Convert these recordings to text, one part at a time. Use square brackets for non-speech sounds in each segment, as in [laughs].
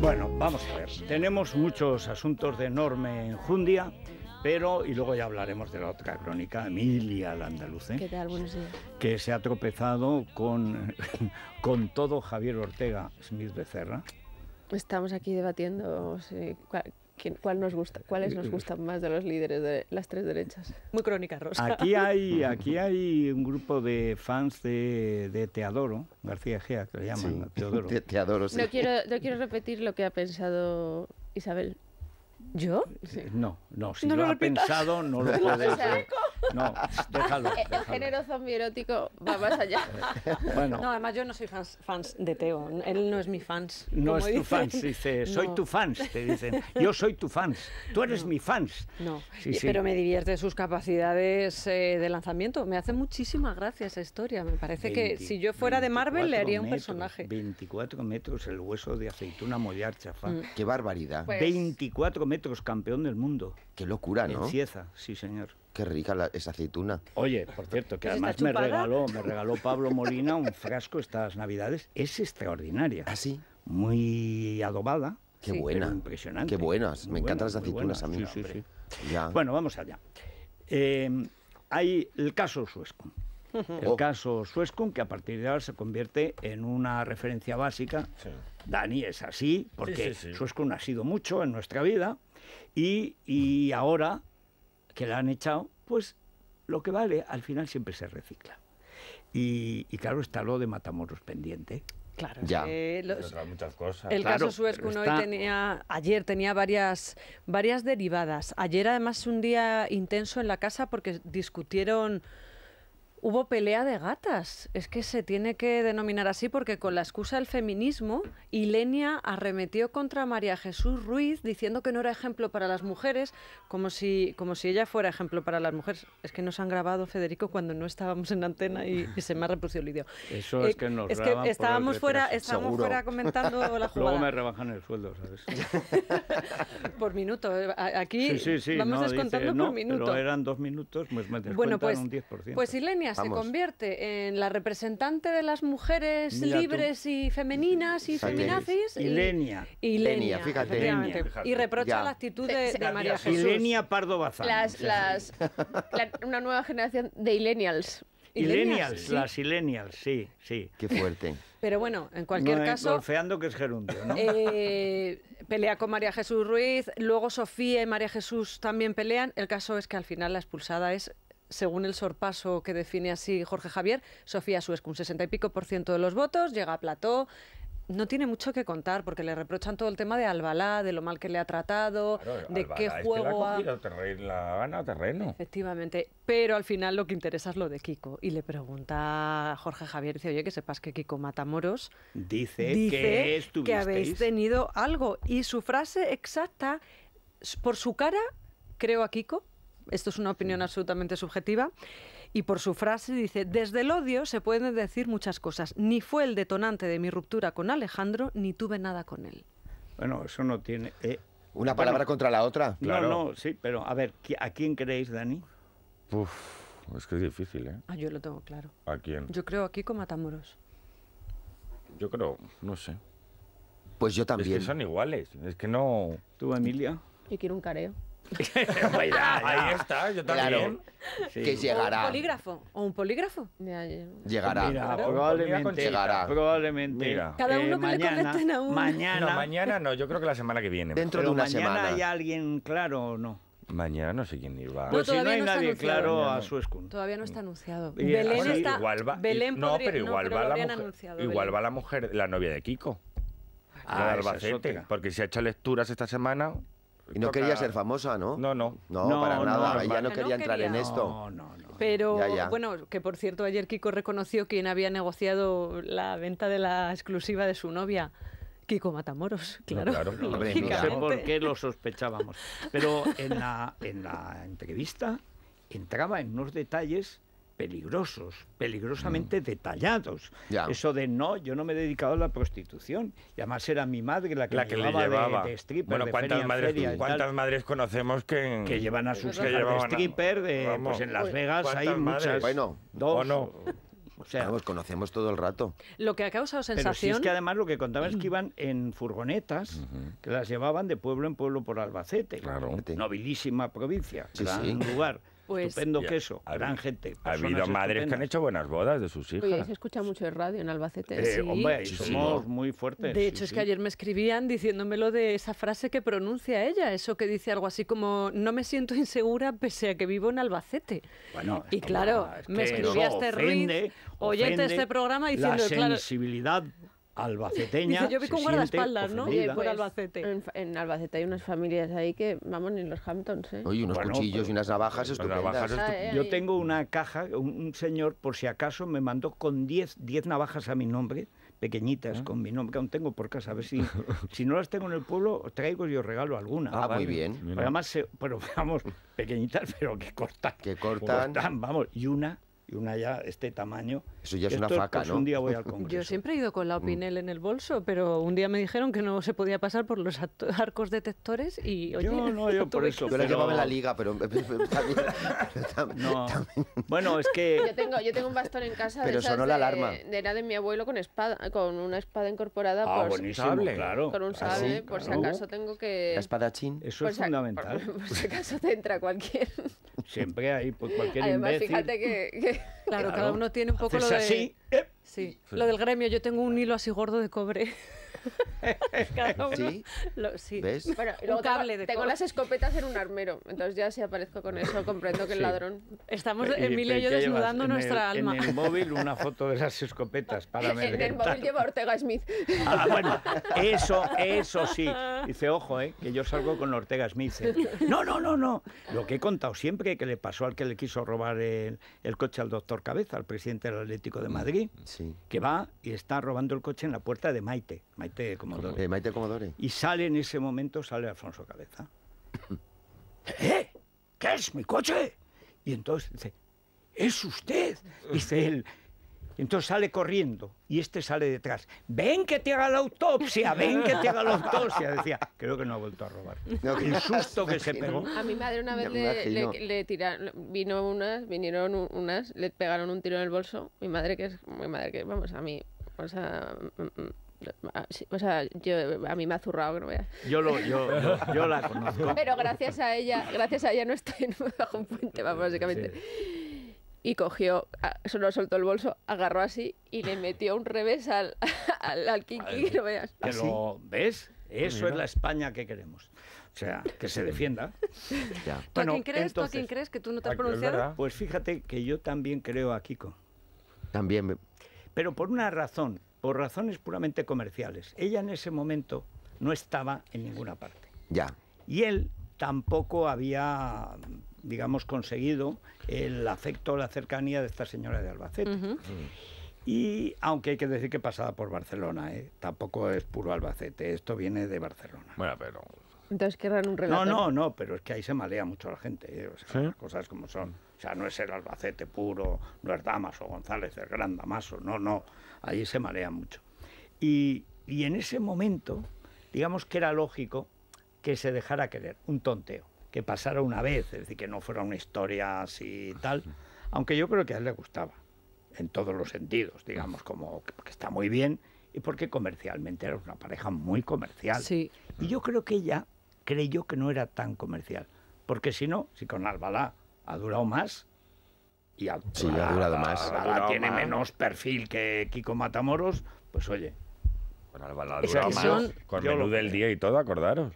Bueno, vamos a ver. Tenemos muchos asuntos de enorme enjundia. Pero, y luego ya hablaremos de la otra crónica, Emilia la andaluce. ¿Qué tal? Buenos días. Que se ha tropezado con, [laughs] con todo Javier Ortega Smith Becerra. Estamos aquí debatiendo cuál nos gusta, ¿Cuáles nos gustan más de los líderes de las tres derechas? Muy crónica, Rosa. Aquí hay, aquí hay un grupo de fans de, de Teodoro, García Gea, que le llaman Teodoro. [laughs] Te, Teodoro no, quiero, no quiero repetir lo que ha pensado Isabel. ¿Yo? No, no, si no lo, ha pensado, no lo [laughs] puede hacer. No, déjalo. Eh, el género zombie erótico va más allá. [laughs] No, además yo no soy fans, de Teo. Él no es mi fans. No es tu fans, dice. [laughs] Soy tu fans, te dicen. Yo soy tu fans. Tú eres mi fans. No, sí, pero me divierte sus capacidades eh, de lanzamiento. Me hace muchísima gracia esa historia. Me parece que si yo fuera de Marvel le haría un personaje. 24 metros el hueso de aceituna mollar, chafa. Mm. Qué barbaridad. 24 pues metros campeón del mundo. Qué locura, ¿no? sí, señor. Qué rica esa aceituna. Oye, por cierto, que además me regaló, me regaló Pablo Molina un frasco estas navidades. Es extraordinaria. ¿Ah, sí? Muy adobada. Qué buena. Impresionante. Qué buenas. me encantan las aceitunas a mí. Sí, sí, ya. Bueno, vamos allá. Eh, hay el caso Suesco. El oh. caso Suescon, que a partir de ahora se convierte en una referencia básica. Dani es así, porque sí, ha sido mucho en nuestra vida. Y, ahora que la han echado, pues lo que vale al final siempre se recicla. Y, claro, está lo de Matamoros pendiente. Claro, ya. muchas cosas. El caso Suez hoy tenía, ayer tenía varias, varias derivadas. Ayer además un día intenso en la casa porque discutieron Hubo pelea de gatas, es que se tiene que denominar así porque con la excusa del feminismo, Ilenia arremetió contra María Jesús Ruiz diciendo que no era ejemplo para las mujeres, como si, como si ella fuera ejemplo para las mujeres. Es que nos han grabado, Federico, cuando no estábamos en antena y, se me ha reproducido el vídeo. Eso es eh, que nos Es que estábamos, fuera, estábamos fuera comentando la jugada. Luego me rebajan el sueldo, ¿sabes? [laughs] por minuto, eh, aquí vamos descontando por no, minuto. Pero eran dos minutos, pues me descuentan bueno, pues, un 10%. Pues Ilenia se convierte en la representante de las mujeres libres y femeninas y feminazis. Ilenia. Ilenia, Y reprocha la actitud de, María Jesús. Ilenia Pardo Bazán. una nueva generación de Ilenials. Ilenials, las Ilenials, sí, sí. Qué fuerte. Pero bueno, en cualquier eh, caso. Golfeando que es gerundio, eh, pelea con María Jesús Ruiz, luego Sofía y María Jesús también pelean. El caso es que al final la expulsada es según el sorpaso que define así Jorge Javier, Sofía Suez con 60 y pico por ciento de los votos, llega a plató, no tiene mucho que contar porque le reprochan todo el tema de Albalá, de lo mal que le ha tratado, de qué juego ha Efectivamente, pero al final lo que interesa es lo de Kiko y le pregunta a Jorge Javier dice, "Oye, que sepas que Kiko Matamoros dice, dice que, que habéis tenido algo" y su frase exacta por su cara creo a Kiko esto es una opinión absolutamente subjetiva, y por su frase dice, desde el odio se pueden decir muchas cosas, ni fue el detonante de mi ruptura con Alejandro, ni tuve nada con él. Bueno, eso no tiene... Eh, ¿Una palabra contra la otra? Claro. No, no, sí, pero a ver, ¿a quién creéis, Dani? Uf, es que es difícil, ¿eh? Ah, yo lo tengo claro. ¿A quién? Yo creo aquí con Matamoros. Yo creo, no sé. Pues yo también. Es que son iguales, es que no... ¿Tú, Emilia? Yo quiero un careo. [laughs] Pues ahí está, yo también. Que llegará. un polígrafo. ¿O un polígrafo? Llegará. probablemente. Llegará. Probablemente. Cada eh, uno que mañana, le a uno. Mañana. No, mañana no, yo creo que la semana que viene. Dentro de una mañana semana. hay alguien claro o no. Mañana no sé quién iba. Pues, pues si no hay nadie claro a su escudo. Todavía no está anunciado. Belén está. Belén no, pero igual va la mujer. igual va la mujer, la novia de Kiko. Ah, Albacete. porque si ha hecho lecturas esta semana, y no quería ser famosa, ¿no? No, no. No, para nada. ya no quería entrar en esto. No, no, no. Pero bueno, que por cierto, ayer Kiko reconoció quien había negociado la venta de la exclusiva de su novia. Kiko Matamoros, claro. No, claro sé por qué lo sospechábamos. Pero en la, en la entrevista entraba en unos detalles peligrosos, peligrosamente mm. detallados. Eso de no, yo no me he dedicado a la prostitución. Y además era mi madre la que, la llevaba, de, stripper. Bueno, ¿cuántas, madres, conocemos que, que llevan a sus hijas de stripper? pues en Las Vegas hay muchas. Madres? Bueno, dos. O no. O sea, Vamos, conocemos todo el rato. Lo que ha causado sensación. Pero es que además lo que contaba es que mm. iban en furgonetas que las llevaban de pueblo en pueblo por Albacete. Claro. Nobilísima provincia, sí, gran lugar. Pues, Estupendo ha, gran gente. Ha habido madres que han hecho buenas bodas de sus hijas. Oye, se escucha mucho de radio en Albacete. Eh, hombre, somos muy fuertes. De hecho, es que ayer me escribían diciéndome lo de esa frase que pronuncia ella, eso que dice algo así como: No me siento insegura pese a que vivo en Albacete. Bueno, y claro, me escribía este Ruiz, oyente de este programa diciendo: La sensibilidad albaceteña. yo vi con guardaespaldas, ¿no? Con Albacete. En, Albacete hay unas familias ahí que, vamos, ni los Hamptons, ¿eh? Oye, unos cuchillos y unas navajas yo tengo una caja, un, señor, por si acaso, me mandó con 10 navajas a mi nombre, pequeñitas, ah. con mi nombre, que aún tengo por casa. A ver si, [laughs] si no las tengo en el pueblo, traigo y os regalo alguna. Ah, muy bien. además, pero [laughs] vamos, pequeñitas, pero que cortan. Que cortan. Vamos, y una y una ya este tamaño. Eso ya es una faca, pues, ¿no? un día voy [laughs] al Congreso. Yo siempre he ido con la mm. opinel en el bolso, pero un día me dijeron que no se podía pasar por los arcos detectores y oye, Yo no, [laughs] por eso. Yo la llevaba en la liga, pero, [laughs] no. Bueno, es que yo tengo, yo tengo un bastón en casa pero de esas sonó la alarma. de de mi abuelo con espada, con una espada incorporada ah, por buenísimo, sable, claro. Con un ah, sable, por si acaso tengo que La espada chin? Eso es fundamental. Por, por si acaso te entra cualquier siempre hay por pues, cualquier Además, fíjate que, Claro, cada uno tiene un poco lo de... Así, eh. sí. lo del gremio. Yo tengo un hilo así gordo de cobre. ¿Sí? sí. ¿Ves? tengo, las escopetas en un armero, entonces ya si aparezco con eso comprendo que el ladrón. Estamos, en eh, Emilio y yo, desnudando nuestra alma. En el móvil una [laughs] foto de las escopetas para En el móvil lleva Ortega Smith. Ah, bueno, eso, eso sí. [laughs] Dice, ojo, eh, que yo salgo con Ortega Smith. Eh". No, no, no, no. Lo que he contado siempre que le pasó al que le quiso robar el, el coche al doctor Cabeza, al presidente del Atlético de Madrid, Sí. que va y está robando el coche en la puerta de Maite. Eh, Maite Comodore. Y sale en ese momento, sale Alfonso Cabeza. [coughs] ¿Eh? ¿Qué es mi coche? Y entonces dice, ¿es usted? Dice él. Entonces sale corriendo y este sale detrás. Ven que te haga la autopsia, ven que te haga la autopsia. Decía, creo que no ha vuelto a robar. el susto que se pegó. A mi madre una vez le, tiraron, vino unas, vinieron unas, le pegaron un tiro en el bolso. Mi madre que es, mi madre que, vamos, a mí, o sea, mm, mm, Ah, o sea, yo, a mí me ha zurrado que no veas. Yo, lo, yo, yo, la conozco. [laughs] Pero gracias a ella, gracias a ella no estoy bajo un puente, básicamente. Y cogió, ah, solo soltó el bolso, agarró así y le metió un revés al, al, al que veas. Que lo, ¿Ah, ¿Ves? Eso es la España que queremos. O sea, que se defienda. [laughs] a quién crees, ¿Tú a quién crees que tú no te has pronunciado? Pues fíjate que yo también creo a Kiko. También. Pero por una razón por razones puramente comerciales. Ella en ese momento no estaba en ninguna parte. Ya. Y él tampoco había, digamos, conseguido el afecto o la cercanía de esta señora de Albacete. Y aunque hay que decir que pasaba por Barcelona, ¿eh? tampoco es puro Albacete, esto viene de Barcelona. Bueno, pero entonces querrán un No, no, no, pero es que ahí se malea mucho la gente, ¿eh? cosas como son. O sea, no es el Albacete puro, no es Damaso González, el gran Damaso, no, no, ahí se malea mucho. Y, en ese momento, digamos que era lógico que se dejara querer, un tonteo, que pasara una vez, es decir, que no fuera una historia así tal, aunque yo creo que a él le gustaba, en todos los sentidos, digamos, como que está muy bien y porque comercialmente era una pareja muy comercial. Sí. Y yo creo que ella yo que no era tan comercial. Porque si no, si con Albalá ha durado más, y ha durado más. tiene menos perfil que Kiko Matamoros, pues oye, con Albalá ha durado más. con menú del día y todo, acordaros.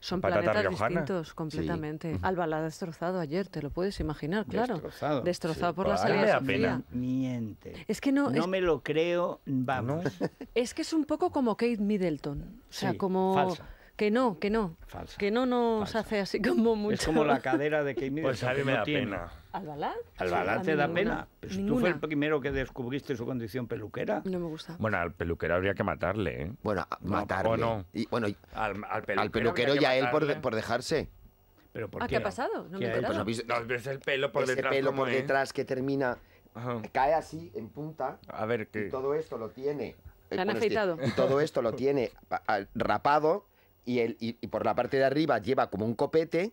son planetas distintos, completamente. Albalá destrozado ayer, te lo puedes imaginar, claro. Destrozado. Destrozado por la salida de la Miente. Es que no... No me lo creo, vamos. [laughs] Es que es un poco como Kate Middleton. O sea, como que no, que no. Que no nos hace así como mucho. Es como la cadera de que Pues a mí me da pena. ¿Albalá? ¿Albalá sí, te da pena? Pues ¿Tú fuiste el primero que descubriste su condición peluquera? No me gusta. Bueno, al peluquero habría que matarle, ¿eh? Bueno, matarle. Y, bueno, al, peluquero, ya él por, dejarse. ¿Pero por ah, qué? ha pasado? No me he pues, ¿no, pues, el pelo por ese detrás. pelo por eh? detrás que termina... Cae así, en punta. A ver, ¿qué? Y todo esto lo tiene... Se han afeitado. todo esto lo tiene [laughs] rapado y, el, y, por la parte de arriba lleva como un copete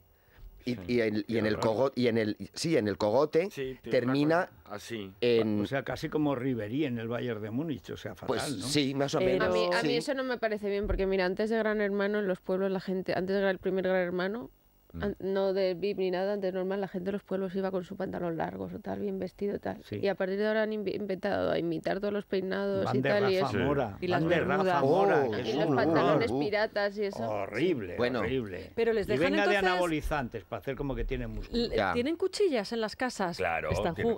y, en el cogote y en el sí en el cogote termina así en... o sea casi como Riverí en el Bayern de Múnich o sea fatal pues, sí más o eh, menos a, mí, eso no me parece bien porque mira antes de Gran Hermano en los pueblos la gente antes el primer Gran Hermano Mm. no de VIP ni nada, antes normal la gente de los pueblos iba con su pantalón largo, o tal, bien vestido tal. Y a partir de ahora han inventado a imitar todos los peinados y tal. y, las y los pantalones piratas y eso. Horrible, Pero les dejan y de anabolizantes para hacer como que tienen Tienen cuchillas en las casas. Claro.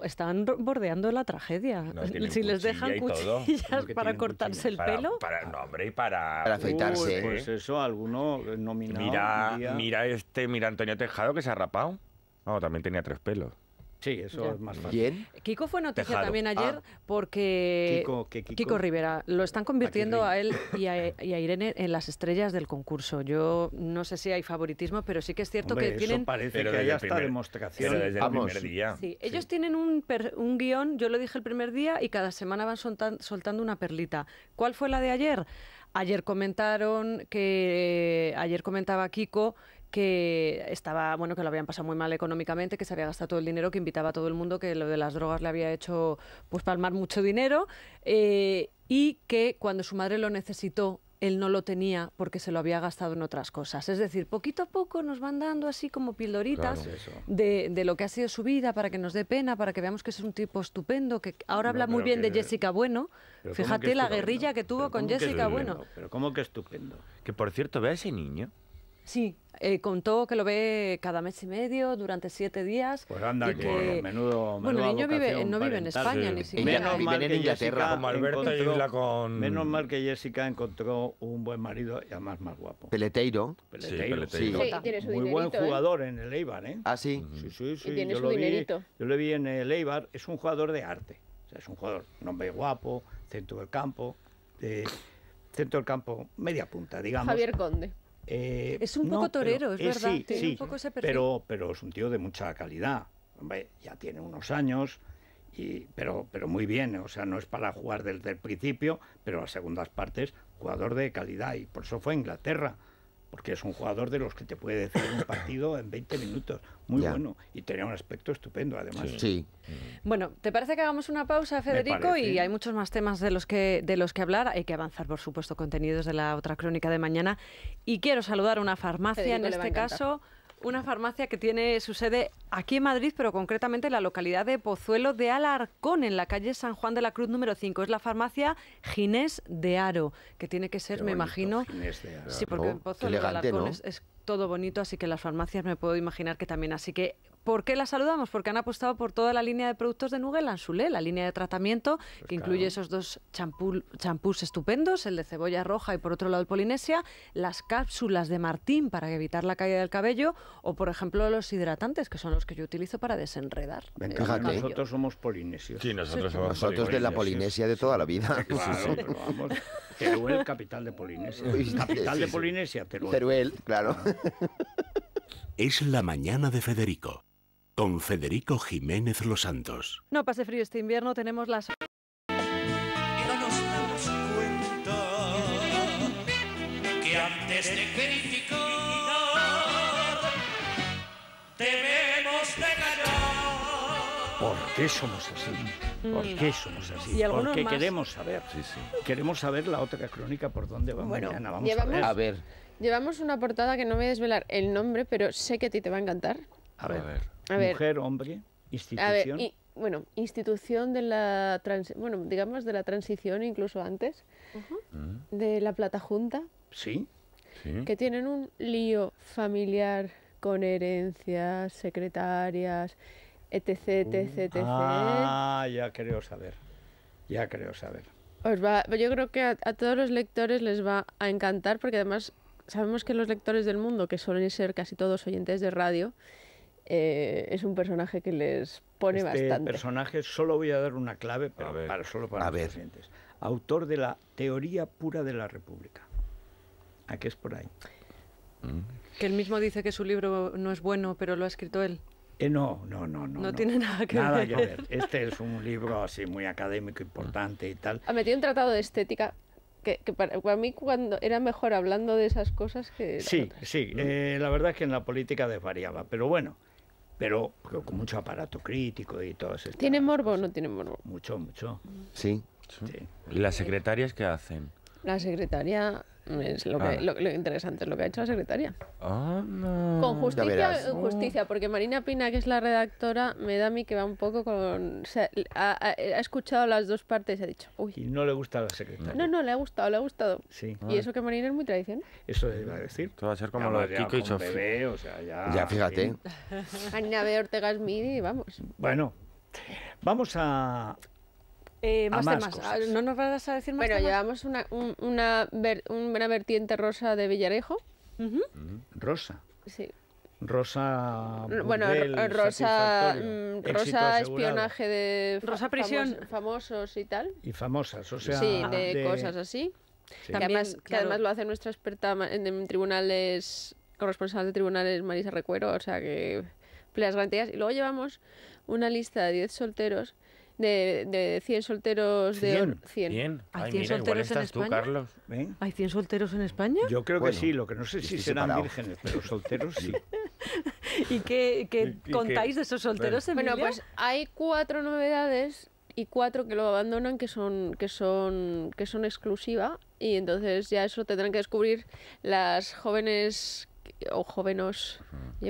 Están, bordeando la tragedia. si les dejan cuchillas para cortarse el pelo. Para, no, hombre, y para... afeitarse. pues eso, alguno nominado. Mira, mira este mira Antonio Tejado que se ha rapado. No, también tenía tres pelos. Sí, eso es más fácil. Kiko fue noticia también ah. ayer porque Kiko, Rivera lo están convirtiendo a, él y a, Irene en las estrellas del concurso. Yo no sé si hay favoritismo, pero sí que es cierto que tienen. parece que ya está demostración. Sí, ellos tienen un, guión, yo lo dije el primer día, y cada semana van soltando una perlita. ¿Cuál fue la de ayer? Ayer comentaron que. Ayer comentaba Kiko que estaba, bueno, que lo habían pasado muy mal económicamente, que se había gastado todo el dinero, que invitaba a todo el mundo, que lo de las drogas le había hecho pues palmar mucho dinero eh, y que cuando su madre lo necesitó él no lo tenía porque se lo había gastado en otras cosas. Es decir, poquito a poco nos van dando así como pildoritas de, lo que ha sido su vida para que nos dé pena, para que veamos que es un tipo estupendo, que ahora habla muy bien de Jessica Bueno. Fíjate la guerrilla que tuvo con Jessica Bueno. Pero ¿cómo que estupendo? Que por cierto, ve ese niño Sí, eh, contó que lo ve cada mes y medio durante siete días. Pues anda, y que, menudo. Bueno, el niño no vive en España ni siquiera. Menos mal que Jessica encontró, un buen marido y además más guapo. Peleteiro. Peleteiro, sí. Peleteiro. sí. tiene su Muy buen ¿eh? jugador en el Eibar, ¿eh? Ah, sí. Sí, Sí, sí, y tiene yo su lo dinerito. yo lo vi en el Eibar. Es un jugador de arte. O sea, es un jugador, nombre guapo, centro del campo. centro del campo, media punta, digamos. Javier Conde. Eh, es un poco torero, es eh, verdad. pero, pero es un tío de mucha calidad. ya tiene unos años, y, pero, pero muy bien. O sea, no es para jugar desde el principio, pero las segundas partes, jugador de calidad. Y por eso fue a Inglaterra porque es un jugador de los que te puede decir un [coughs] partido en 20 minutos. Muy bueno y tenía un aspecto estupendo además. Sí. Mm. Bueno, ¿te parece que hagamos una pausa, Federico? Y hay muchos más temas de los, que, de los que hablar. Hay que avanzar, por supuesto, contenidos de la otra crónica de mañana. Y quiero saludar a una farmacia en este caso una farmacia que tiene su sede aquí en Madrid, pero concretamente en la localidad de Pozuelo de Alarcón, en la calle San Juan de la Cruz número 5. Es la farmacia Ginés de Aro, que tiene que ser, me imagino. Sí, porque en Pozuelo de Alarcón es, es todo bonito, así que las farmacias me puedo imaginar que también. Así que ¿Por qué la saludamos? Porque han apostado por toda la línea de productos de Nugel Ansulé, la línea de tratamiento pues que incluye esos dos champús estupendos, el de cebolla roja y por otro lado el polinesia, las cápsulas de Martín para evitar la caída del cabello o por ejemplo los hidratantes que son los que yo utilizo para desenredar. nosotros somos polinesios. Sí, nosotros, somos nosotros de la Polinesia de toda la vida. Claro, vamos. Teruel, [laughs] capital de Polinesia. Capital de Polinesia, Teruel. Teruel, claro. Ah. [laughs] Es la mañana de Federico. Don Federico Jiménez Los Santos. No pase frío este invierno, tenemos las... que antes de ¿Por qué somos así? Mm. ¿Por qué somos así? Porque queremos saber. Sí, Queremos saber la otra crónica por dónde vamos. Bueno, vamos a ver. A ver. Llevamos una portada que no voy a desvelar el nombre, pero sé que a ti te va a encantar a ver, mujer, hombre, institución. A ver, y, bueno, institución de la, trans, bueno, digamos de la transición incluso antes, de la Plata Junta. Sí. que tienen un lío familiar con herencias, secretarias, etc, etc, uh, Ah, ya creo saber, ya creo saber. Os va, yo creo que a, todos los lectores les va a encantar porque además sabemos que los lectores del mundo, que suelen ser casi todos oyentes de radio, eh, es un personaje que les pone este bastante. personaje, solo voy a dar una clave, pero para, solo para los ver. Autor de la teoría pura de la República. ¿A qué es por ahí? Mm. Que él mismo dice que su libro no es bueno, pero lo ha escrito él. Eh, no, no, no, no. No tiene nada que ver. Este es un libro así muy académico, importante y tal. Ha ah, metido un tratado de estética que, para, mí cuando era mejor hablando de esas cosas que... Sí, sí. Mm. Eh, la verdad es que en la política desvariaba, pero bueno pero, con mucho aparato crítico y todo eso. ¿Tiene morbo o no tiene morbo? Mucho, mucho. Sí. sí. ¿Y las secretarias qué hacen? La secretaria es lo, que, ah. lo, interesante es lo que ha hecho la secretaria. Con eh, justicia, porque Marina Pina, que es la redactora, me da a mí que va un poco con... O sea, ha, escuchado las dos partes y ha dicho, uy. Y no le gusta a la secretaria. No, no, le ha gustado, le ha gustado. Sí. Y eso que Marina es muy tradicional. Eso iba a decir. Todo va a ser como lo de Kiko y Sofía. O sea, ya, ya, fíjate. Marina de B. Ortega vamos. Bueno, vamos a, eh, más, ¿No nos vas a decir más Bueno, llevamos una, un, una, una, vertiente rosa de Villarejo. Mm, rosa. Sí. Rosa. bueno, rosa, mm, rosa espionaje de. Rosa prisión. famosos y tal. Y famosas, o sea. Sí, ah. de, cosas así. que, además, lo hace nuestra experta en, en tribunales, corresponsal de tribunales Marisa Recuero, o sea que peleas garantías. Y luego llevamos una lista de 10 solteros de, de 100 solteros de 100. ¿Hay 100 solteros en España? ¿Eh? ¿Hay 100 solteros en España? Yo creo que sí, lo que no sé si serán vírgenes, pero solteros sí. [laughs] ¿Y qué, [laughs] qué contáis de esos solteros, en Bueno, pues hay cuatro novedades y cuatro que lo abandonan que son que son que son exclusiva y entonces ya eso tendrán que descubrir las jóvenes o jóvenes,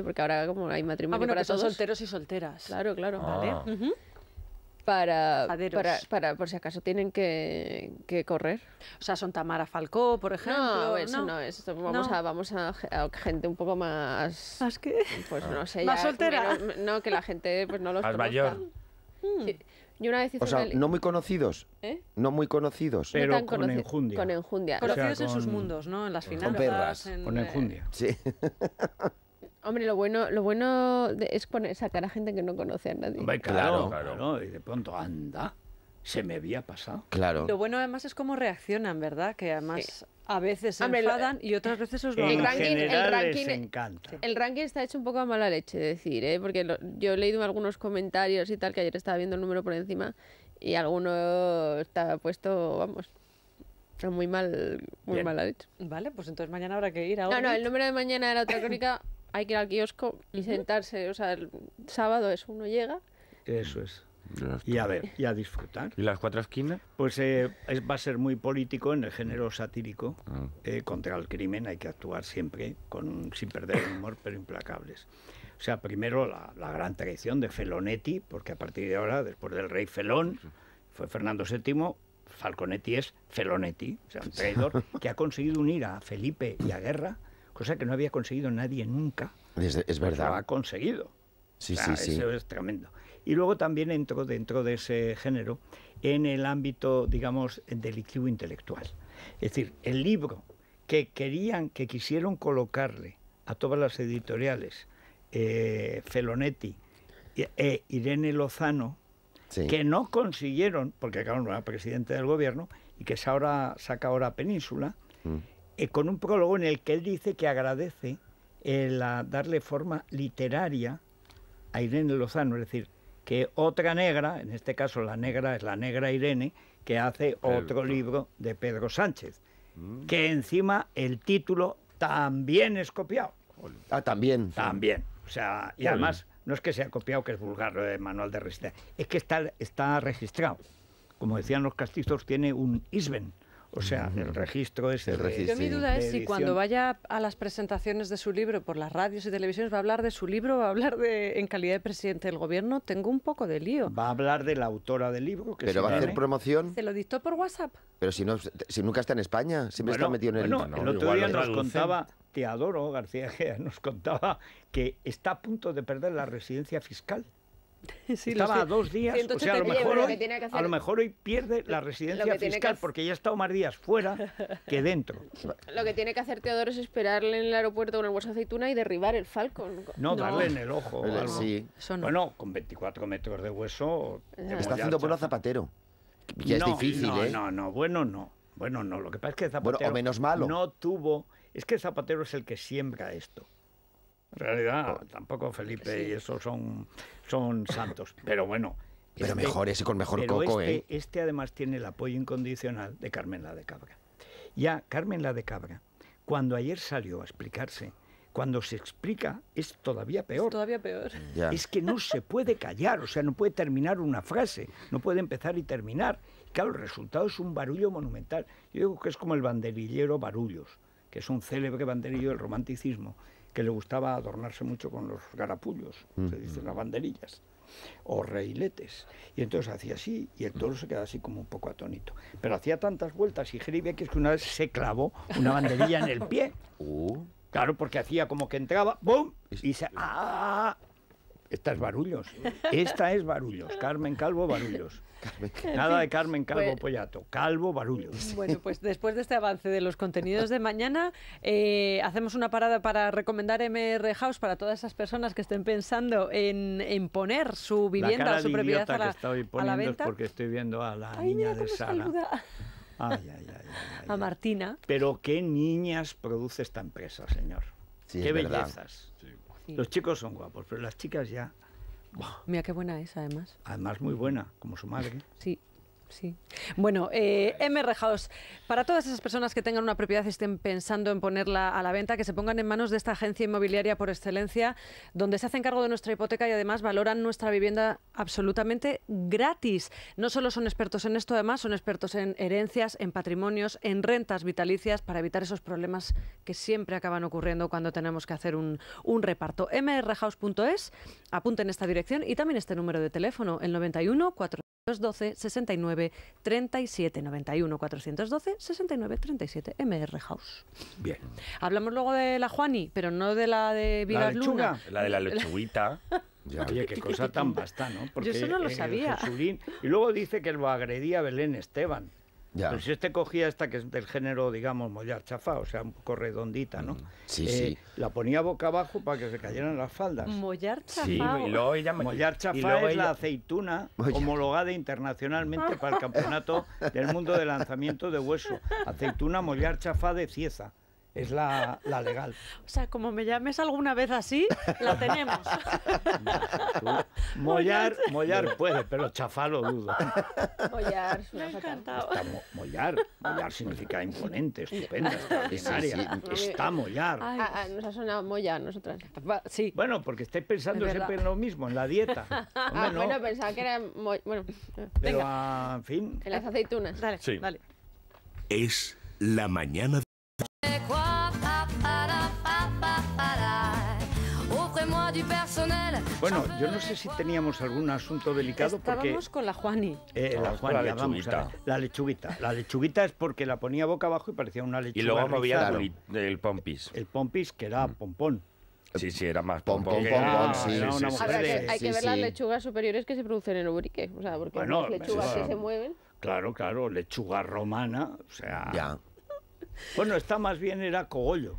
porque ahora como hay matrimonio ah, para todos. Son solteros y solteras. Claro, claro. Ah. Vale para, para, para, por si acaso tienen que, que, correr. O sea, son Tamara Falcó, por ejemplo. No, eso no, es. Vamos, A, vamos a, gente un poco más. ¿Más qué? Pues no sé. Más soltera. no, que la gente pues no los. Más mayor. Sí. Hmm. Hmm. una o sea, no muy conocidos. ¿Eh? No muy conocidos. Pero con, enjundia. con enjundia. Conocidos en sus mundos, ¿no? En las finales. Con perras. con enjundia. Sí. [laughs] Hombre, lo bueno, lo bueno es sacar a gente que no conoce a nadie. claro, claro, Y de pronto, anda, se me había pasado. Claro. Lo bueno además es cómo reaccionan, ¿verdad? Que además... A veces se enfadan y otras veces os lo el ranking, el ranking, les encanta. El ranking está hecho un poco a mala leche, decir, ¿eh? porque yo he leído algunos comentarios y tal, que ayer estaba viendo el número por encima y alguno estaba puesto, vamos, muy mal, muy mal Vale, pues entonces mañana habrá que ir a No, no, el número de mañana era otra crónica hay que ir al kiosco y sentarse. O sea, el sábado es uno llega. Eso es. Y a ver, y a disfrutar. ¿Y las cuatro esquinas? Pues eh, es, va a ser muy político en el género satírico. Ah. Eh, contra el crimen hay que actuar siempre con, sin perder el humor, pero implacables. O sea, primero la, gran traición de Felonetti, porque a partir de ahora, después del rey Felón, fue Fernando VII, Falconetti es Felonetti, o sea, un traidor [laughs] que ha conseguido unir a Felipe y a Guerra cosa que no había conseguido nadie nunca. Es, pues verdad. Lo ha conseguido. Sí, sí, sí. Eso es tremendo. Y luego también entró dentro de ese género en el ámbito, digamos, ...delictivo intelectual. Es decir, el libro que querían, que quisieron colocarle a todas las editoriales, eh, Felonetti e, e Irene Lozano, que no consiguieron, porque claro, no era presidente del gobierno, y que ahora, saca ahora Península, mm. Eh, con un prólogo en el que él dice que agradece darle forma literaria a Irene Lozano, es decir, que otra negra, en este caso la negra es la negra Irene, que hace otro libro de Pedro Sánchez, mm. que encima el título también es copiado. Ah, también. También. O sea, y además no es que sea copiado, que es vulgar lo de manual de resistencia, es que está, está registrado. Como decían los castizos, tiene un ISBEN. O sea, el registro es... El registro. Yo mi duda es si cuando vaya a las presentaciones de su libro por las radios y televisiones va a hablar de su libro, va a hablar de en calidad de presidente del gobierno, tengo un poco de lío. Va a hablar de la autora del libro. Que Pero va a hacer promoción. Se lo dictó por WhatsApp. Pero si, no, si nunca está en España, siempre está metido en el... Bueno, no, el otro día nos contaba adoro García Gea, [laughs] nos contaba que está a punto de perder la residencia fiscal. [laughs] Estaba dos días, o sea, a lo mejor, hoy, a lo mejor hoy pierde la residencia fiscal porque ya ha estado más días fuera que dentro. Lo que tiene que hacer Teodoro es esperarle en el aeropuerto con el hueso aceituna y derribar el Falcon. No, darle en el ojo. Bueno, con 24 metros de hueso... Está haciendo por zapatero. Ya es difícil, ¿eh? no, No, bueno no. Bueno no, lo que pasa es que Zapatero... No tuvo... Es que Zapatero es el que siembra esto. En realidad, tampoco Felipe y eso son, son santos. Pero bueno. Pero este mejor ese con mejor coco, este, ¿eh? Este además tiene el apoyo incondicional de Carmen la de Cabra. Ya Carmen la de Cabra, cuando ayer salió a explicarse, cuando se explica es todavía peor. todavía peor. Mm, es que no se puede callar, o sea, no puede terminar una frase, no puede empezar y terminar. Claro, el resultado es un barullo monumental. Yo digo que es como el banderillero Barullos, que es un célebre banderillo del romanticismo que le gustaba adornarse mucho con los garapullos, se mm. dicen las banderillas o reiletes. Y entonces hacía así y el toro se quedaba así como un poco atónito. Pero hacía tantas vueltas y Jerry que es que una vez se clavó una banderilla en el pie. [laughs] Oh. Claro, porque hacía como que entraba, boom, Y se... ¡ah! Esta es Barullos. Esta es Barullos. Carmen Calvo, Barullos. Nada de Carmen Calvo pues Pollato. Calvo, Barullos. [laughs] Bueno, pues después de este avance de los contenidos de mañana, eh, hacemos una parada para recomendar MR House para todas esas personas que estén pensando en, poner su vivienda su propiedad a la, que estoy poniendo venta. porque estoy viendo a la niña de Sara. a Martina. Pero qué niñas produce esta empresa, señor. qué bellezas. Los chicos son guapos, pero las chicas ya... Mira qué buena es, además. Además, muy buena, como su madre. Sí, Sí. Bueno, eh, para todas esas personas que tengan una propiedad y estén pensando en ponerla a la venta, que se pongan en manos de esta agencia inmobiliaria por excelencia, donde se hacen cargo de nuestra hipoteca y además valoran nuestra vivienda absolutamente gratis. No solo son expertos en esto, además son expertos en herencias, en patrimonios, en rentas vitalicias, para evitar esos problemas que siempre acaban ocurriendo cuando tenemos que hacer un, un reparto. mrhouse.es, apunten esta dirección y también este número de teléfono, el 91 4 412 69 37 91 412 69 37 MR House. Bien. Hablamos luego de la Juani, pero no de la de Vigas la Luna. La de la lechuguita. [laughs] Oye, qué cosa tan basta, ¿no? Porque Yo eso no lo sabía. y luego dice que lo agredía Belén Esteban. Pero si este cogía esta que es del género, digamos, mollar chafá, o sea, un poco redondita, ¿no? Mm, sí, eh, sí. La ponía boca abajo para que se cayeran las faldas. Mollar chafá. Sí, y luego ella... Mollar chafá es la aceituna homologada internacionalmente para el campeonato [laughs] del mundo de lanzamiento de hueso. Aceituna mollar chafá de cieza es la, la, legal. [laughs] O sea, como me llames alguna vez así, la tenemos. [laughs] mollar, mollar puede, pero chafalo dudo. Mollar, me ha encantado. mollar, mollar significa imponente, estupenda, extraordinaria. Está mollar. Ay, ah, ah, nos ha sonado mollar nosotras. Sí. Bueno, porque estáis pensando siempre en lo mismo, en la dieta. [laughs] Ah, bueno, pensaba que era... Bueno, pero, en fin. En las aceitunas. Dale, Es la mañana Bueno, yo no sé si teníamos algún asunto delicado Estábamos con la Juani. Eh, la Juani, la lechuguita. la lechuguita. La lechuguita es porque la ponía boca abajo y parecía una lechuga Y luego el, pompis. El pompis, que era mm. pompón. Sí, sí, era más pompón. Hay que ver las lechugas superiores que se producen en Ubrique, o sea, porque las lechugas que se mueven. Claro, claro, lechuga romana, o sea. Ya. Bueno, esta más bien era cogollo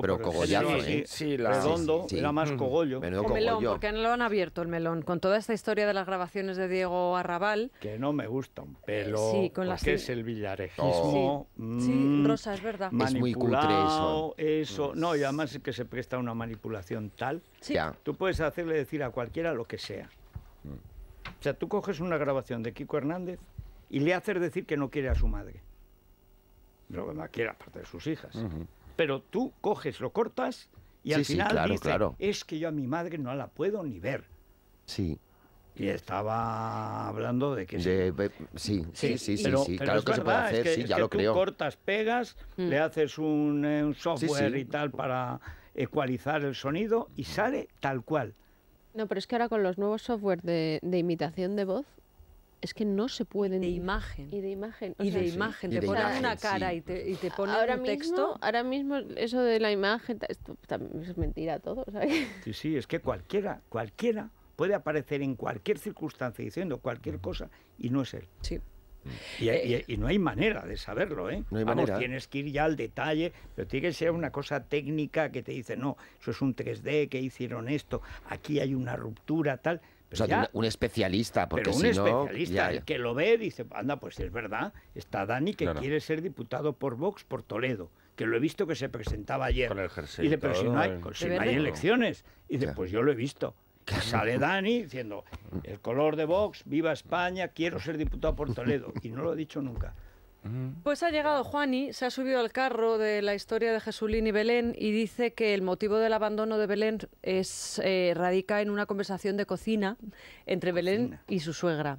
pero cogollazo, ¿eh? sí, la, redondo, era más mm. cogollo. melón, porque no lo han abierto el melón. Con toda esta historia de las grabaciones de Diego Arrabal. Que no me gusta un pelo, es el villarejismo. Mm, sí, Rosa, es verdad. Es muy eso. ¿eh? Mm. No, y además es que se presta una manipulación tal. Ya. Tú puedes hacerle decir a cualquiera lo que sea. O sea, tú coges una grabación de Kiko Hernández y le haces decir que no quiere a su madre. no que más quiere, aparte de sus hijas. Pero tú coges, lo cortas y al final dice, es que yo a mi madre no la puedo ni ver. Sí. Y estaba hablando de que... sí, sí, sí, sí, claro que se puede hacer, sí, ya lo creo. cortas, pegas, mm. le haces un, eh, software y tal para ecualizar el sonido y mm. sale tal cual. No, pero es que ahora con los nuevos software de, de imitación de voz, es que no se pueden. De imagen. Y de imagen. Y de imagen. Te ponen una cara y, te, y un texto. Ahora mismo, eso de la imagen esto, es mentira todo, ¿sabes? Sí, sí, es que cualquiera, cualquiera puede aparecer en cualquier circunstancia diciendo cualquier cosa y no es él. Sí. Y, eh. no hay manera de saberlo, ¿eh? Vamos, tienes que ir ya al detalle, pero tiene que ser una cosa técnica que te dice, no, eso es un 3D, que hicieron esto, aquí hay una ruptura, tal un, especialista, porque un especialista, El que lo ve dice, anda, pues es verdad, está Dani que quiere ser diputado por Vox por Toledo, que lo he visto que se presentaba ayer. Y dice, pero si no hay, elecciones. Y dice, pues yo lo he visto. Que sale Dani diciendo, el color de Vox, viva España, quiero ser diputado por Toledo. Y no lo ha dicho nunca. Pues ha llegado Juani, se ha subido al carro de la historia de Jesulín y Belén y dice que el motivo del abandono de Belén es eh, radica en una conversación de cocina entre Belén y su suegra.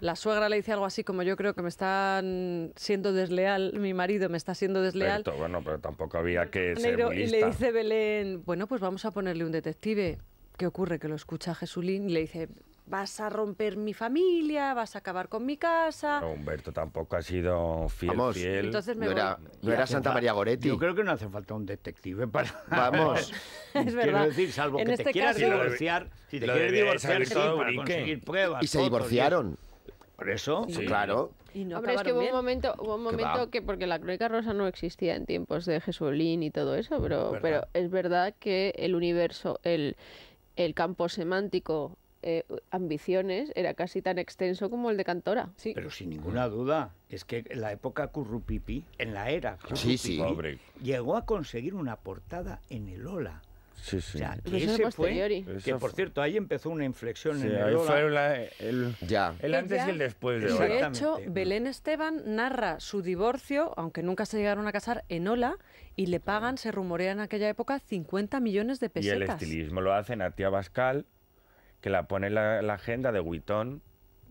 La suegra le dice algo así como yo creo que me están siendo desleal, mi marido me está siendo desleal. bueno, pero tampoco había que ser Y le dice Belén, bueno, pues vamos a ponerle un detective. ¿Qué ocurre? Que lo escucha Jesulín y le dice, vas a romper mi familia, vas a acabar con mi casa. Humberto tampoco ha sido fiel. Entonces me Era, Santa María Goretti. Yo creo que no hace falta un detective para. Vamos. [laughs] es verdad. Quiero decir, salvo que te este quieras divorciar, si te quieres divorciar, sí, conseguir pruebas. Y se divorciaron. Por eso, claro. es que hubo un momento, un momento que, porque la crónica rosa no existía en tiempos de Jesulín y todo eso, pero, es pero es verdad que el universo, el, el campo semántico eh, ambiciones era casi tan extenso como el de Cantora. Sí. Pero sin ninguna mm. duda, es que en la época Currupipi, en la era llegó a conseguir una portada en el Ola. Sí, que ese fue, que por cierto, ahí empezó una inflexión en el, el, ya. el antes y el después. De, de hecho, Belén Esteban narra su divorcio, aunque nunca se llegaron a casar, en Ola, y le pagan, se rumorea en aquella época, 50 millones de pesetas. Y el estilismo lo hacen a Tía Bascal, que la pone la, agenda de Huitón.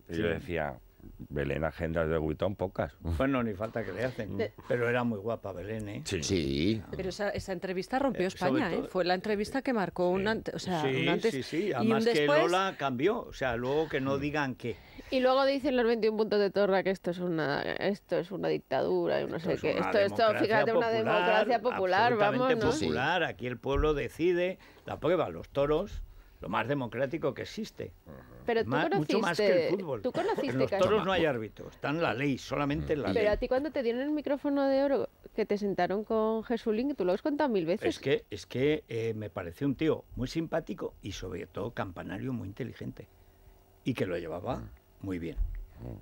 Y yo decía, Belén, agendas de Huitón, pocas. [laughs] Bueno, ni falta que le hacen. Pero era muy guapa Belén, ¿eh? Sí. sí. Pero esa, entrevista rompió eh, España, ¿eh? Fue la entrevista que marcó un, antes, o sea, sí, antes. Sí, sí, Además que Lola cambió. O sea, luego que no mm. digan qué. Y luego dicen los 21 puntos de Torra que esto es una, esto es una dictadura y no sé qué. Esto, esto, fíjate, una democracia popular, vamos. ¿no? popular. Aquí el pueblo decide, la prueba, los toros lo más democrático que existe. Pero tú mucho más que el fútbol. ¿tú conociste en los toros no hay árbitros, está en la ley, solamente en la ley. Pero a ti cuando te dieron el micrófono de oro que te sentaron con Jesulín, tú lo has contado mil veces. Es que, es que eh, me pareció un tío muy simpático y sobre todo campanario muy inteligente y que lo llevaba ah. muy bien. Ah.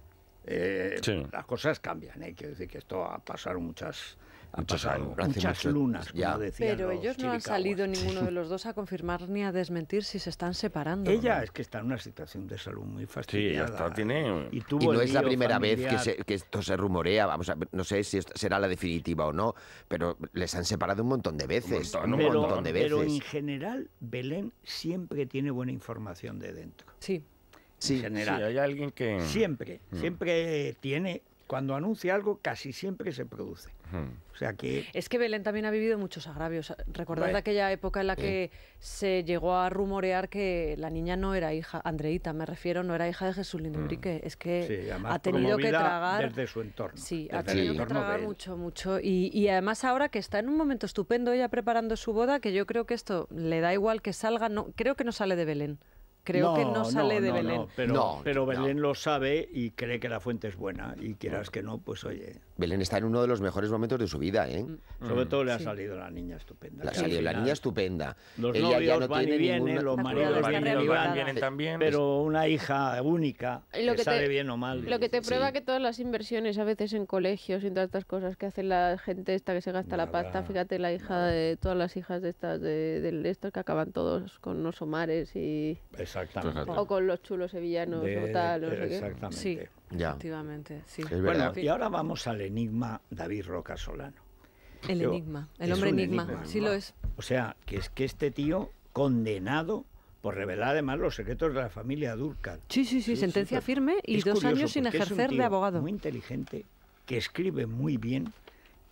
Eh, las cosas cambian, hay ¿eh? que decir que esto ha pasado muchas muchas lunas, ya. Pero ellos no han salido ninguno de los dos a confirmar ni a desmentir si se están separando. Ella es que está en una situación de salud muy fastidiada. Sí, tiene... Y, no es la primera vez que, esto se rumorea, vamos a, no sé si será la definitiva o no, pero les han separado un montón de veces, un montón, pero, de veces. Pero en general Belén siempre tiene buena información de dentro. Sí. Sí, general. hay alguien que... Siempre, mm. siempre tiene, cuando anuncia algo casi siempre se produce. Es que Belén también ha vivido muchos agravios. Recordad aquella época en la que se llegó a rumorear que la niña no era hija, Andreita me refiero, no era hija de Jesús Lindubrique. Mm. Es que ha tenido que tragar... Desde su entorno. Sí, ha tenido que tragar mucho, mucho. Y, además ahora que está en un momento estupendo ella preparando su boda, que yo creo que esto le da igual que salga, no, creo que no sale de Belén. Creo que no sale de Belén. pero, pero Belén lo sabe y cree que la fuente es buena. Y quieras que no, pues oye. Belén está en uno de los mejores momentos de su vida, ¿eh? Mm. Sobre todo le ha salido la niña estupenda. Le ha salido la niña estupenda. Los Ella novios y vienen, los maridos van vienen también. Pero una hija única, lo que, bien o mal. Lo que te prueba que todas las inversiones, a veces en colegios y en todas estas cosas que hace la gente esta que se gasta la pasta, fíjate la hija de todas las hijas de estas, de, estos que acaban todos con los somares y... Exactamente. O con los chulos sevillanos o tal, Exactamente. Sí, efectivamente. Bueno, y ahora vamos al enigma David Roca Solano. El enigma, el hombre enigma. sí lo es. O sea, que es que este tío condenado por revelar además los secretos de la familia Durkan. Sí, sí, sí, sentencia firme y dos años sin ejercer de abogado. Muy inteligente, que escribe muy bien,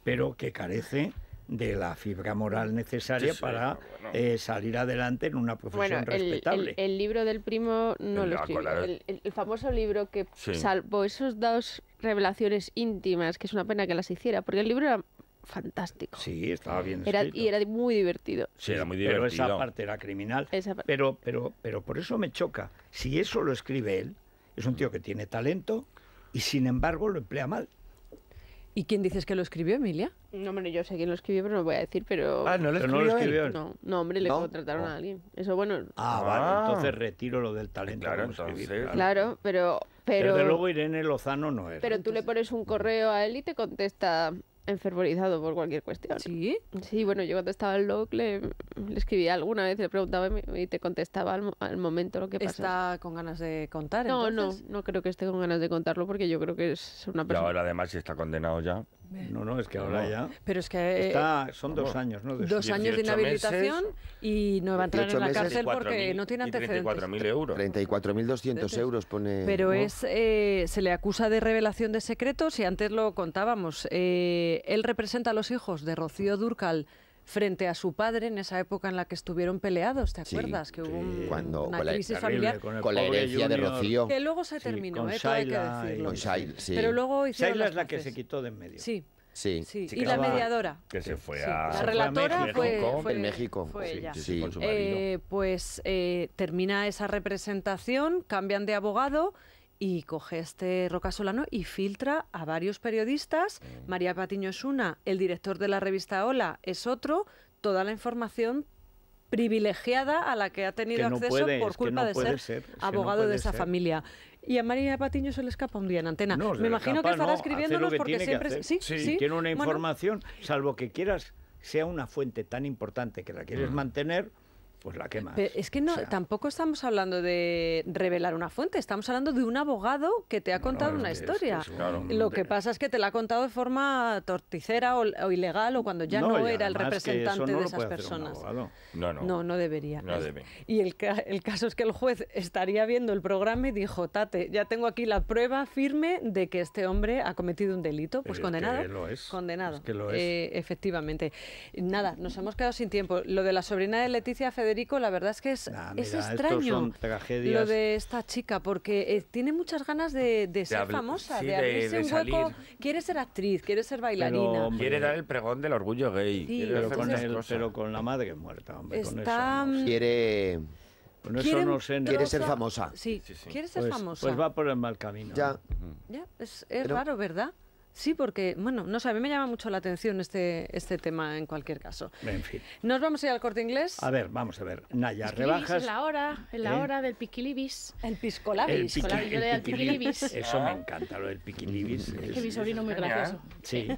pero que carece de la fibra moral necesaria para eh, salir adelante en una profesión respetable. El, el, libro del primo no lo escribió. El, famoso libro que, salvo esos dos revelaciones íntimas, que es una pena que las hiciera, porque el libro era fantástico. Sí, estaba bien era, Y era muy divertido. Sí, era muy divertido. Pero esa parte era criminal. Pero, pero, pero por eso me choca. Si eso lo escribe él, es un tío que tiene talento y sin embargo lo emplea mal. ¿Y quién dices que lo escribió, Emilia? No, hombre, yo sé quién lo escribió, pero no lo voy a decir, pero... Ah, ¿no lo escribió, no, no, hombre, le contrataron oh. a alguien. Eso, bueno... Ah, vale, ah. entonces retiro lo del talento. Pues claro, entonces, claro. claro pero, pero... de luego Irene Lozano no es. Pero tú le pones un correo a él y te contesta enfervorizado por cualquier cuestión. ¿Sí? Sí, bueno, yo cuando estaba en Locke le, le escribía alguna vez, le preguntaba y, te contestaba al, momento lo que ¿Está con ganas de contar? No, no, no creo que esté con ganas de contarlo porque yo creo que es una persona. Y además si está condenado ya. No, no, es que ahora ya. Pero es que. Eh, son dos años, ¿no? De dos años de inhabilitación y no va a entrar en la cárcel porque no tiene antecedentes. 34.000 euros. 34.200 euros pone. Pero es, eh, se le acusa de revelación de secretos y antes lo contábamos. Eh, él representa a los hijos de Rocío Durcal frente a su padre en esa época en la que estuvieron peleados, ¿te acuerdas? que hubo un, crisis familiar con, la herencia de Rocío. Que luego se terminó, eh, hay que decirlo. Con sí. Pero luego hicieron es la que se quitó de en medio. Sí. Sí. Y la mediadora. Que se fue a. La relatora México. pues eh, termina esa representación, cambian de abogado y coge este Roca Solano y filtra a varios periodistas. Mm. María Patiño es una, el director de la revista Hola es otro, toda la información privilegiada a la que ha tenido acceso por culpa de ser, abogado de esa familia. Y a María Patiño se le escapa un día en antena. Me imagino que estará escribiéndonos porque siempre... ¿Sí? Sí. sí tiene una información, salvo que quieras sea una fuente tan importante que la quieres mm. mantener, pues la quema. es que tampoco estamos hablando de revelar una fuente, estamos hablando de un abogado que te ha contado una historia. Lo que pasa es que te la ha contado de forma torticera o, ilegal o cuando ya no, era el representante de esas personas. No, no, no debería. Y el, caso es que el juez estaría viendo el programa y dijo, Tate, ya tengo aquí la prueba firme de que este hombre ha cometido un delito, pues condenado. Que lo es. Condenado. Eh, efectivamente. Nada, nos hemos quedado sin tiempo. Lo de la sobrina de Leticia Federico Federico, la verdad es que es, extraño lo de esta chica, porque eh, tiene muchas ganas de, ser famosa, de abrirse un hueco. Quiere ser actriz, quiere ser bailarina. quiere dar el pregón del orgullo gay. pero, con pero, con la madre muerta, hombre. con eso, Quiere... ser famosa. Sí, quiere ser pues, famosa. Pues va por el mal camino. Ya. es, raro, ¿verdad? Sí, porque, bueno, no sé, a mí me llama mucho la atención este, este tema en cualquier caso. En fin. ¿Nos vamos a ir al corte inglés? A ver, vamos a ver. Naya, rebajas. Es la hora, es la ¿eh? hora del piquilibis. El piscolabis. El, el, piquilibis. Eso me encanta, lo del piquilibis. Es, que mi sobrino muy gracioso. Sí.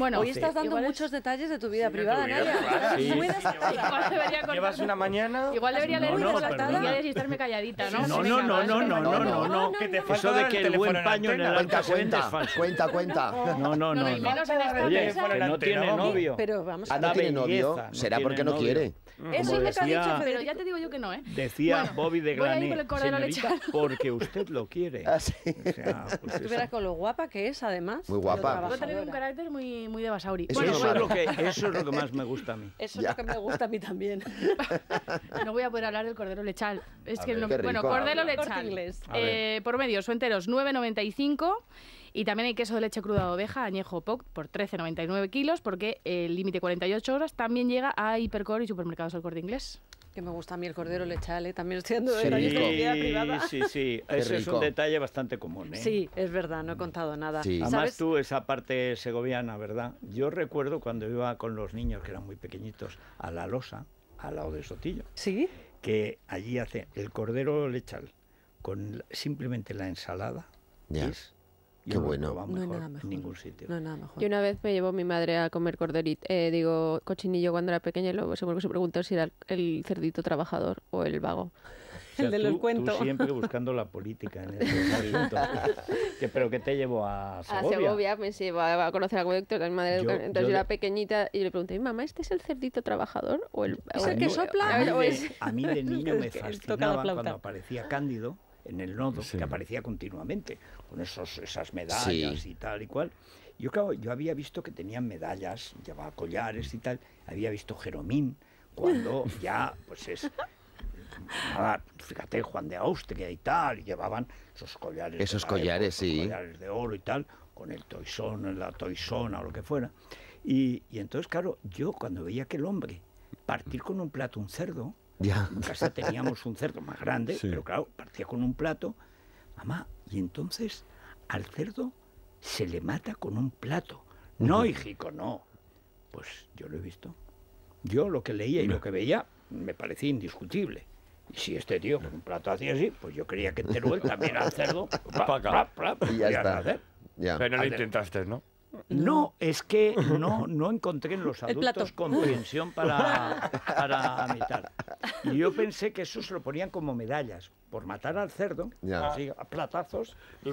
Bueno, hoy estás dando muchos detalles de tu vida privada, Nadia. Sí. Igual debería [laughs] Llevas una mañana. Igual debería leer no, tarde y estarme calladita, ¿no? No, no, no, no, no, no, no, Que te Eso de que el buen paño en el cuenta, cuenta, cuenta, cuenta. No, no, no. Menos en esta Oye, no tiene novio. Pero vamos a ah, ver. no tiene novio. Será porque no quiere. Eso es lo ha dicho, pero ya te digo yo que no, ¿eh? Decía Bobby de Grané [laughs] porque usted lo quiere. Ah, o pues Tú verás con lo guapa que es, además. Muy guapa. Va a un carácter muy, muy de Basauri. Eso, es Lo que, eso es lo que más me gusta a mí. Eso es lo que me gusta a mí también. [laughs] no voy a poder hablar del cordero lechal. Es que no, bueno, cordero lechal. Eh, por medios o enteros, 9.95 y también hay queso de leche cruda de oveja, añejo POC, por 13,99 kilos, porque el límite 48 horas también llega a Hipercore y Supermercados al Corte Inglés. Que me gusta a mí el cordero lechal, ¿eh? también estoy dando de sí, privada. Sí, sí, [laughs] ese es un detalle bastante común. ¿eh? Sí, es verdad, no he contado nada. Además tú, esa parte segoviana, ¿verdad? Yo recuerdo cuando iba con los niños, que eran muy pequeñitos, a La Losa, al lado de Sotillo. Sí. Que allí hace el cordero lechal con simplemente la ensalada, ya Qué bueno. vamos no nada mejor. En ningún sitio. Y una vez me llevó mi madre a comer corderito, eh, digo, cochinillo cuando era pequeña y luego seguro que se preguntó si era el cerdito trabajador o el vago. [laughs] el de tú, los cuentos. siempre buscando la política en [laughs] que, ¿Pero qué te llevó a Segovia? A Segovia me llevó a conocer a de mi madre. entonces yo, era pequeñita y le pregunté, mamá, ¿este es el cerdito trabajador o el, ¿Es que sopla? A mí, de, a mí de niño me fascinaba cuando aparecía Cándido en el nodo, que aparecía continuamente, con esos, esas medallas y tal y cual. Yo, claro, yo había visto que tenían medallas, llevaba collares y tal, había visto Jeromín, cuando [laughs] ya, pues es, fíjate, Juan de Austria y tal, llevaban esos collares. Esos de collares, collares de oro y tal, con el toisón, la toisona o lo que fuera. Y, y, entonces, claro, yo cuando veía que el hombre partir con un plato un cerdo, en casa teníamos un cerdo más grande, pero claro, partía con un plato. Mamá, y entonces al cerdo se le mata con un plato. No, hijico, no. Pues yo lo he visto. Yo lo que leía y lo que veía me parecía indiscutible. Y si este tío con un plato hacía así, pues yo creía que Teruel también al cerdo. [laughs] y ya está. Pero no lo intentaste, ¿no? No, es que [laughs] no, encontré en los adultos comprensión para, para Y yo pensé que eso se lo ponían como medallas, por matar al cerdo, así platazos, y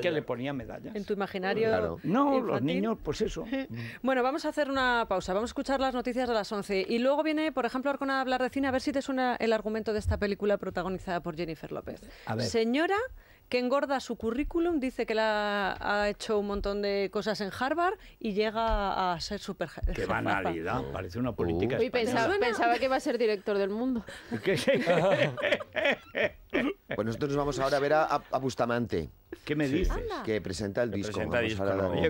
que le ponían medallas. En tu imaginario. Claro. No, los niños, pues eso. [laughs] bueno, vamos a hacer una pausa, vamos a escuchar las noticias de las 11. Y luego viene, por ejemplo, Arcona a hablar de cine, a ver si te suena el argumento de esta película protagonizada por Jennifer López. A ver. Señora que engorda su currículum, dice que la ha hecho un montón de cosas en Harvard y llega a ser super. Qué banalidad, oh. parece una política. pensaba, que iba a ser director del mundo. [laughs] pues nosotros nos vamos ahora a ver a, Bustamante. ¿Qué me dices? Que presenta el disco. Pues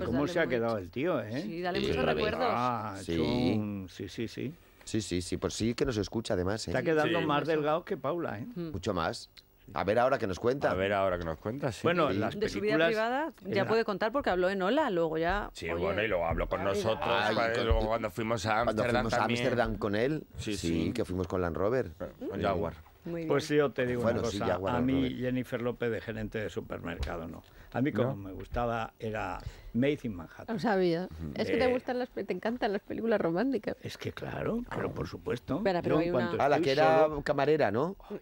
¿cómo se ha quedado el tío, eh? Sí, dale sí. muchos recuerdos. sí. sí, sí, sí. Sí, sí, sí, pues por sí que nos escucha además. ¿eh? Está quedando más delgado que Paula, ¿eh? Mm. Mucho más. A ver ahora que nos cuenta. A ver ahora que nos cuenta, sí. Bueno, De su vida privada ya puede contar porque habló en Hola, luego ya... Sí, bueno, y luego habló con nosotros, luego cuando fuimos a Amsterdam con él, sí, sí, que fuimos con Land Rover. Jaguar pues sí, yo te digo una cosa, a mí Jennifer López de gerente de supermercado no. A mí como me gustaba era Made in Manhattan. Lo sabía. Es que te eh. gustan las te encantan las películas románticas. Es que claro, ah. pero por supuesto. Pero, una... Ah, la que era camarera, ¿no? Oh,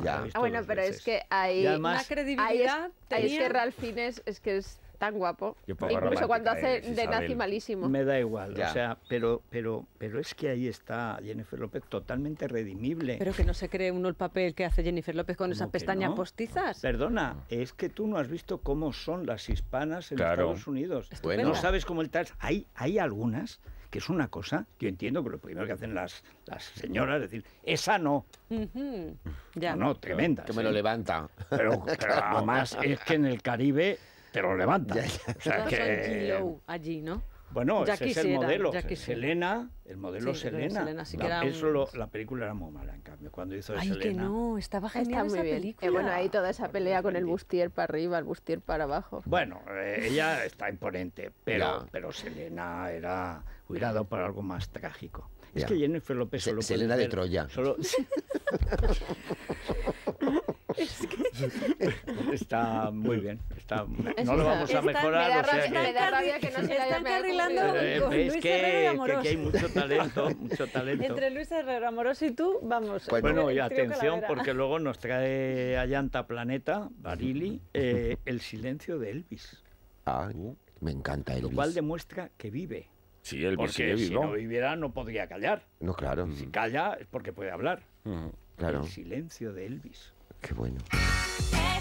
ya. Ah, bueno, pero es que hay una credibilidad. Hay es, que Ralph Fiennes es que es guapo. Incluso cuando hace de nazi malísimo. Me da igual, o sea, pero, pero, pero es que ahí está Jennifer López totalmente redimible. Pero que no se cree uno el papel que hace Jennifer López con esas pestañas postizas. Perdona, ah. es que tú no has visto cómo son las hispanas en Estados Unidos. No sabes cómo el tal. Hay, hay algunas que es una cosa, yo entiendo que lo primero que hacen las, las señoras es decir, esa no. No, tremenda. Que me lo levanta. Pero, pero [laughs] además es que en el Caribe te lo levanta. O sea, que... allí, ¿no? Bueno, ese es el modelo. Selena, el modelo Selena. la, eso la película era muy mala, en cambio, cuando hizo Ay, que no, estaba genial esa bien. película. Eh, bueno, ahí toda esa pelea con el bustier para arriba, el bustier para abajo. Bueno, eh, ella está imponente, pero, pero Selena era, cuidado dado para algo más trágico. Es que Jennifer López solo Selena de Troya. Solo... [laughs] [laughs] [laughs] Está muy bien. Está, no lo vamos a mejorar. Me da, que, no se que, eh, Que, hay mucho talento, [laughs] mucho talento. Entre Luis Herrero Amoroso y tú, vamos. bueno, y atención, porque luego nos trae Allanta [laughs] Planeta, Barili, eh, el silencio de Elvis. Ah, me encanta Elvis. Lo cual demuestra que vive. Sí, Elvis porque si no viviera no podría callar. No, claro. Si calla es porque puede hablar. claro. El silencio de Elvis. Qué bueno. Hey.